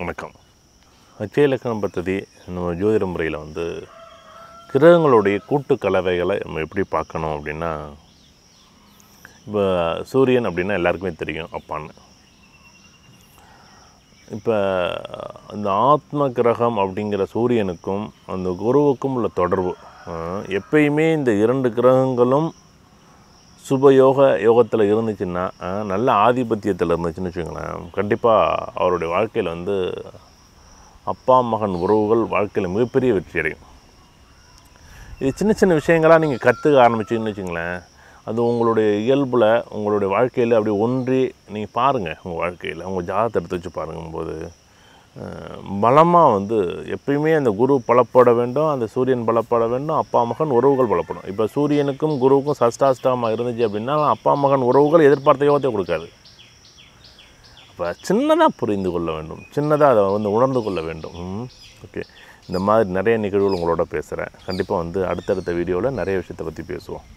வணக்கம் நிச்சய இலக்கணம் பத்ததி நம்ம ஜோதிட முறையில் வந்து கிரகங்களுடைய கூட்டு கலவைகளை நம்ம எப்படி பார்க்கணும் அப்படின்னா இப்போ சூரியன் அப்படின்னா எல்லாருக்குமே தெரியும் அப்பான்னு இப்போ இந்த ஆத்ம கிரகம் அப்படிங்கிற சூரியனுக்கும் அந்த குருவுக்கும் உள்ள தொடர்பு எப்பயுமே இந்த இரண்டு கிரகங்களும் சுபயோக யோகத்தில் இருந்துச்சுன்னா நல்ல ஆதிபத்தியத்தில் இருந்துச்சுன்னு வச்சுக்கோங்களேன் கண்டிப்பாக அவருடைய வாழ்க்கையில் வந்து அப்பா மகன் உறவுகள் வாழ்க்கையில் மிகப்பெரிய வெற்றி அடையும் இது சின்ன சின்ன விஷயங்களாக நீங்கள் கற்றுக்க ஆரம்பிச்சிங்கன்னு வச்சுங்களேன் அது உங்களுடைய இயல்பில் உங்களுடைய வாழ்க்கையில் அப்படி ஒன்றி நீங்கள் பாருங்கள் உங்கள் வாழ்க்கையில் உங்கள் ஜாதகத்தை எடுத்து வச்சு பாருங்கும்போது பலமாக வந்து எப்பயுமே அந்த குரு பலப்பட வேண்டும் அந்த சூரியன் பலப்பட வேண்டும் அப்பா மகன் உறவுகள் பலப்படும் இப்போ சூரியனுக்கும் குருவுக்கும் சஷ்டாஷ்டமாக இருந்துச்சு அப்படின்னா அப்பா மகன் உறவுகள் எதிர்பார்த்த யோகத்தை கொடுக்காது அப்போ சின்னதாக புரிந்து கொள்ள வேண்டும் சின்னதாக அதை வந்து உணர்ந்து கொள்ள வேண்டும் ஓகே இந்த மாதிரி நிறைய நிகழ்வுகள் உங்களோட பேசுகிறேன் கண்டிப்பாக வந்து அடுத்தடுத்த வீடியோவில் நிறைய விஷயத்தை பற்றி பேசுவோம்